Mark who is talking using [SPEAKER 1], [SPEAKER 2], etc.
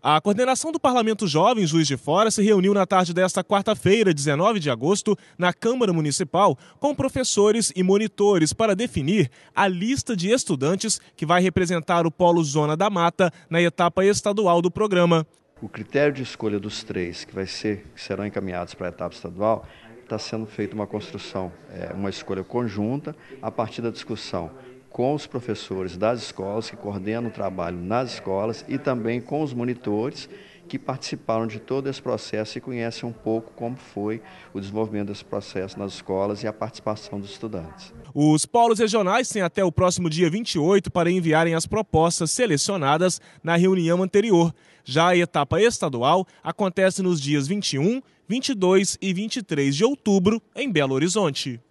[SPEAKER 1] A coordenação do Parlamento Jovem Juiz de Fora se reuniu na tarde desta quarta-feira, 19 de agosto, na Câmara Municipal, com professores e monitores para definir a lista de estudantes que vai representar o Polo Zona da Mata na etapa estadual do programa. O critério de
[SPEAKER 2] escolha dos três que, vai ser, que serão encaminhados para a etapa estadual está sendo feita uma construção, é, uma escolha conjunta a partir da discussão com os professores das escolas, que coordenam o trabalho nas escolas, e também com os monitores que participaram de todo esse processo e conhecem um pouco como foi o desenvolvimento desse processo nas escolas e a participação dos estudantes.
[SPEAKER 1] Os polos regionais têm até o próximo dia 28 para enviarem as propostas selecionadas na reunião anterior. Já a etapa estadual acontece nos dias 21, 22 e 23 de outubro, em Belo Horizonte.